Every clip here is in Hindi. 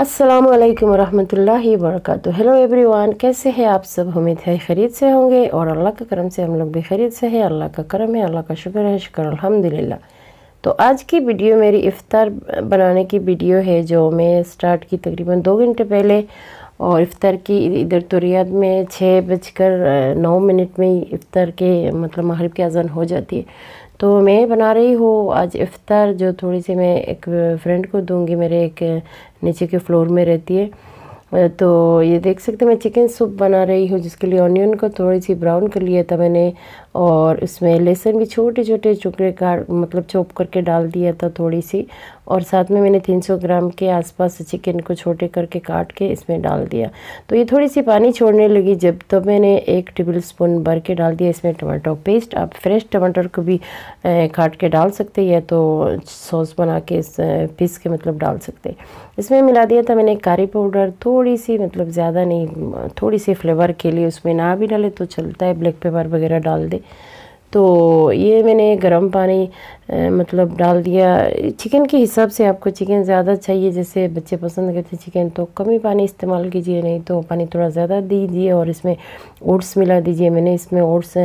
अस्सलाम वालेकुम रहमतुल्लाहि वरकatuह हेलो एवरीवन कैसे हैं आप सब उम्मीद है ख़रीद से होंगे और अल्लाह के करम से हम लोग भी ख़रीद से हैं अल्लाह का करम है अल्लाह का शुक्र है शुक्र अल्हम्दुलिल्लाह तो आज की वीडियो मेरी इफ़ार बनाने की वीडियो है जो मैं स्टार्ट की तकरीबन दो घंटे पहले और इफ्तार की इधर तो रियाद में छः बजकर नौ मिनट में ही इफ्तार के मतलब मगरब की अजान हो जाती है तो मैं बना रही हूँ आज इफ्तार जो थोड़ी सी मैं एक फ्रेंड को दूँगी मेरे एक नीचे के फ्लोर में रहती है तो ये देख सकते हैं मैं चिकन सूप बना रही हूँ जिसके लिए ऑनियन को थोड़ी सी ब्राउन कर लिया था मैंने और उसमें लहसुन भी छोटे छोटे टुकड़े काट मतलब चॉप करके डाल दिया था थोड़ी सी और साथ में मैंने 300 ग्राम के आसपास चिकन को छोटे करके काट के इसमें डाल दिया तो ये थोड़ी सी पानी छोड़ने लगी जब तो मैंने एक टेबल स्पून भर के डाल दिया इसमें टमाटो पेस्ट आप फ्रेश टमाटर को भी काट के डाल सकते या तो सॉस बना के पीस के मतलब डाल सकते इसमें मिला दिया था मैंने कारी पाउडर थोड़ा थोड़ी सी मतलब ज़्यादा नहीं थोड़ी सी फ्लेवर के लिए उसमें ना भी डाले तो चलता है ब्लैक पेपर वगैरह डाल दे तो ये मैंने गर्म पानी मतलब डाल दिया चिकन के हिसाब से आपको चिकन ज़्यादा चाहिए जैसे बच्चे पसंद करते चिकन तो कम ही पानी इस्तेमाल कीजिए नहीं तो पानी थोड़ा ज़्यादा दीजिए और इसमें ओट्स मिला दीजिए मैंने इसमें ओट्स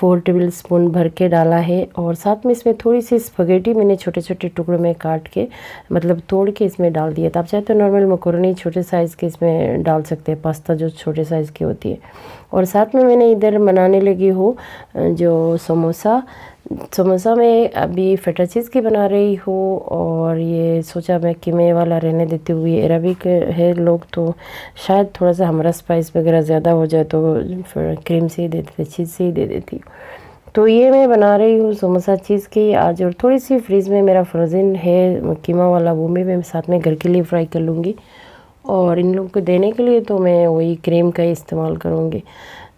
फोर टेबल स्पून भर के डाला है और साथ में इसमें थोड़ी सी स्पगेटी मैंने छोटे छोटे टुकड़ों में काट के मतलब तोड़ के इसमें डाल दिया तो आप चाहे तो नॉर्मल मकोरनी छोटे साइज़ के इसमें डाल सकते हैं पास्ता जो छोटे साइज़ की होती है और साथ में मैंने इधर बनाने लगी हूँ जो समोसा समोसा में अभी फेटा चीज़ की बना रही हूँ और ये सोचा मैं कीमे वाला रहने देती हूँ ये अरबिक है लोग तो शायद थोड़ा सा हमारा स्पाइस वगैरह ज़्यादा हो जाए तो क्रीम से ही दे देती चीज़ से ही दे देती हूँ तो ये मैं बना रही हूँ समोसा चीज़ की आज और थोड़ी सी फ्रिज में मेरा फ्रोज़न है कीमा वाला वो भी मैं साथ में घर के लिए फ्राई कर लूँगी और इन लोग को देने के लिए तो मैं वही क्रीम का ही इस्तेमाल करूँगी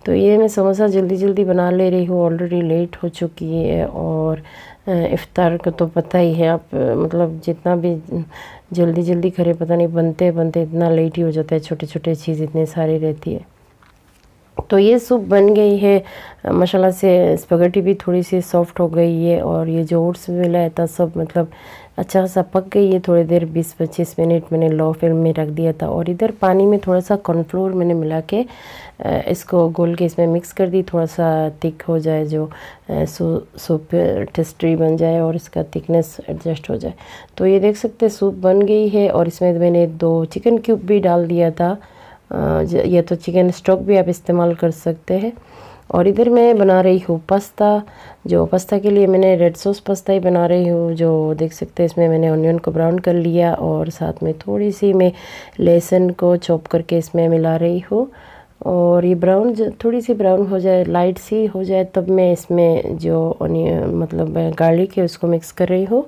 तो ये मैं समोसा जल्दी जल्दी बना ले रही हूँ ऑलरेडी लेट हो चुकी है और इफ़ार का तो पता ही है आप मतलब जितना भी जल्दी जल्दी करें पता नहीं बनते बनते इतना लेट ही हो जाता है छोटे छोटे चीज़ इतनी सारी रहती है तो ये सूप बन गई है माशाल्लाह से स्पगेटी भी थोड़ी सी सॉफ्ट हो गई है और ये जो ओट्स मिलाया था सब मतलब अच्छा सा पक गई है थोड़ी देर 20-25 मिनट मैंने लो फ्लेम में रख दिया था और इधर पानी में थोड़ा सा कॉर्नफ्लोर मैंने मिला के इसको घोल के इसमें मिक्स कर दी थोड़ा सा थिक हो जाए जो सूप टेस्टी बन जाए और इसका थिकनेस एडजस्ट हो जाए तो ये देख सकते सूप बन गई है और इसमें मैंने दो चिकन क्यूब भी डाल दिया था या तो चिकन स्टॉक भी आप इस्तेमाल कर सकते हैं और इधर मैं बना रही हूँ पास्ता जो पास्ता के लिए मैंने रेड सॉस पास्ता ही बना रही हूँ जो देख सकते हैं इसमें मैंने ऑनियन को ब्राउन कर लिया और साथ में थोड़ी सी मैं लहसुन को चॉप करके इसमें मिला रही हूँ और ये ब्राउन थोड़ी सी ब्राउन हो जाए लाइट सी हो जाए तब मैं इसमें जो ऑनियन मतलब गार्लिक है उसको मिक्स कर रही हूँ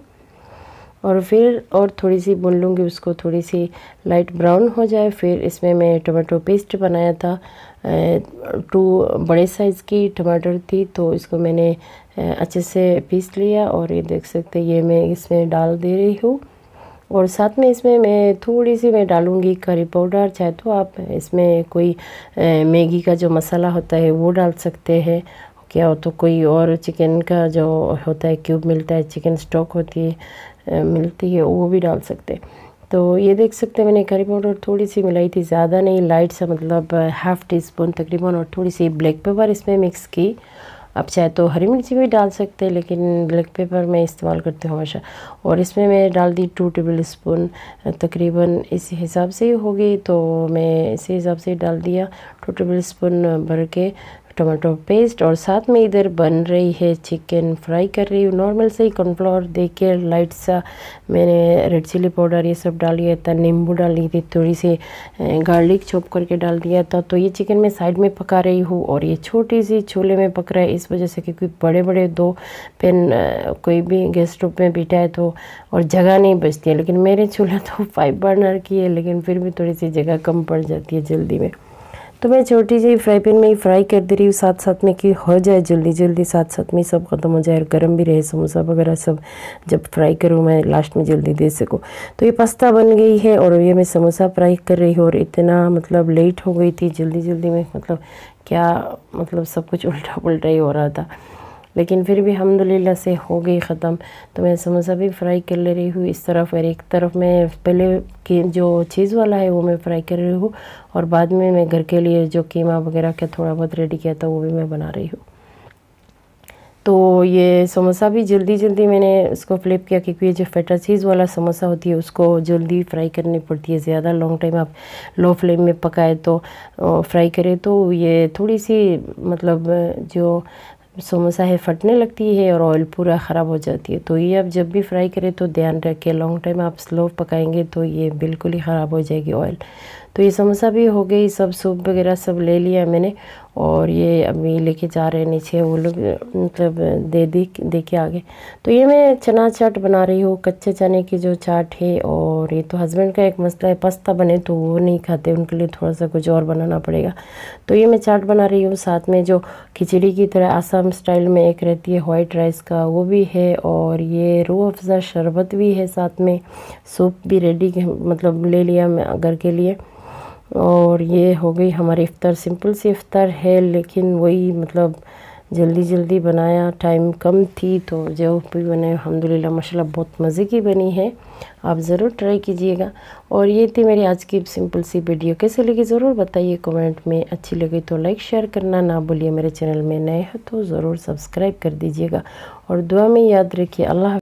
और फिर और थोड़ी सी बुन लूँगी उसको थोड़ी सी लाइट ब्राउन हो जाए फिर इसमें मैं टमाटो पेस्ट बनाया था टू बड़े साइज़ की टमाटर थी तो इसको मैंने अच्छे से पीस लिया और ये देख सकते ये मैं इसमें डाल दे रही हूँ और साथ में इसमें मैं थोड़ी सी मैं डालूँगी करी पाउडर चाहे तो आप इसमें कोई मैगी का जो मसाला होता है वो डाल सकते हैं क्या हो तो कोई और चिकन का जो होता है क्यूब मिलता है चिकन स्टॉक होती है मिलती है वो भी डाल सकते तो ये देख सकते हैं मैंने करी पाउडर थोड़ी सी मिलाई थी ज़्यादा नहीं लाइट सा मतलब हाफ़ टी स्पून तकरीबन और थोड़ी सी ब्लैक पेपर इसमें मिक्स की आप चाहे तो हरी मिर्ची भी डाल सकते हैं लेकिन ब्लैक पेपर मैं इस्तेमाल करती हूँ हमेशा और इसमें मैं डाल दी टू टेबल स्पून तकरीबन इस हिसाब से ही होगी तो मैं इसी हिसाब से डाल दिया टू टेबल स्पून भर के टमाटो पेस्ट और साथ में इधर बन रही है चिकन फ्राई कर रही हूँ नॉर्मल से ही कॉर्नफ्लावर दे के लाइट सा मैंने रेड चिली पाउडर ये सब डाल दिया था नींबू डाली थी थोड़ी सी गार्लिक चॉप करके डाल दिया था तो ये चिकन मैं साइड में पका रही हूँ और ये छोटी सी छोले में पक रहा है इस वजह से क्योंकि बड़े बड़े दो पेन कोई भी गैस स्टोव में बैठा है तो और जगह नहीं बचती है लेकिन मेरे चूल्हा तो फाइव बर्नर की है लेकिन फिर भी थोड़ी सी जगह कम पड़ जाती है जल्दी में तो मैं छोटी सी फ्राई पैन में ही फ्राई कर दे रही हूँ साथ साथ में कि हो जाए जल्दी जल्दी साथ साथ में सब ख़त्म हो जाए और गर्म भी रहे समोसा वगैरह सब जब फ्राई करूँ मैं लास्ट में जल्दी दे सकूँ तो ये पास्ता बन गई है और ये मैं समोसा फ्राई कर रही हूँ और इतना मतलब लेट हो गई थी जल्दी जल्दी में मतलब क्या मतलब सब कुछ उल्टा पुलटा ही हो रहा था लेकिन फिर भी अलहमदिल्ला से हो गई ख़त्म तो मैं समोसा भी फ्राई कर ले रही हूँ इस तरफ और एक तरफ मैं पहले की जो चीज़ वाला है वो मैं फ्राई कर रही हूँ और बाद में मैं घर के लिए जो कीमा वगैरह का थोड़ा बहुत रेडी किया था वो भी मैं बना रही हूँ तो ये समोसा भी जल्दी जल्दी मैंने उसको फ्लिप किया क्योंकि ये जो फेटा चीज़ वाला समोसा होती है उसको जल्दी फ्राई करनी पड़ती है ज़्यादा लॉन्ग टाइम आप लो फ्लेम में पकाए तो फ्राई करें तो ये थोड़ी सी मतलब जो समोसा है फटने लगती है और ऑयल पूरा ख़राब हो जाती है तो ये आप जब भी फ्राई करें तो ध्यान रखें लॉन्ग टाइम आप स्लो पकाएंगे तो ये बिल्कुल ही ख़राब हो जाएगी ऑयल तो ये समोसा भी हो गई सब सूप वगैरह सब ले लिया मैंने और ये अभी लेके जा रहे हैं नीचे वो लोग मतलब दे दी दे के आगे तो ये मैं चना चाट बना रही हूँ कच्चे चने की जो चाट है और ये तो हस्बैंड का एक मसला है पस्ता बने तो वो नहीं खाते उनके लिए थोड़ा सा कुछ और बनाना पड़ेगा तो ये मैं चाट बना रही हूँ साथ में जो खिचड़ी की तरह आसाम स्टाइल में एक रहती है वाइट राइस का वो भी है और ये रू अफज़ा शरबत भी है साथ में सूप भी रेडी मतलब ले लिया मैं घर के लिए और ये हो गई हमारी इफ़ार सिंपल सी इफ्तार है लेकिन वही मतलब जल्दी जल्दी बनाया टाइम कम थी तो जो भी बने अलहमदिल्ला माशा बहुत मज़े की बनी है आप ज़रूर ट्राई कीजिएगा और ये थी मेरी आज की सिंपल सी वीडियो कैसे लगी ज़रूर बताइए कमेंट में अच्छी लगी तो लाइक शेयर करना ना भूलिए मेरे चैनल में नए हो तो ज़रूर सब्सक्राइब कर दीजिएगा और दुआ में याद रखिए अल्लाह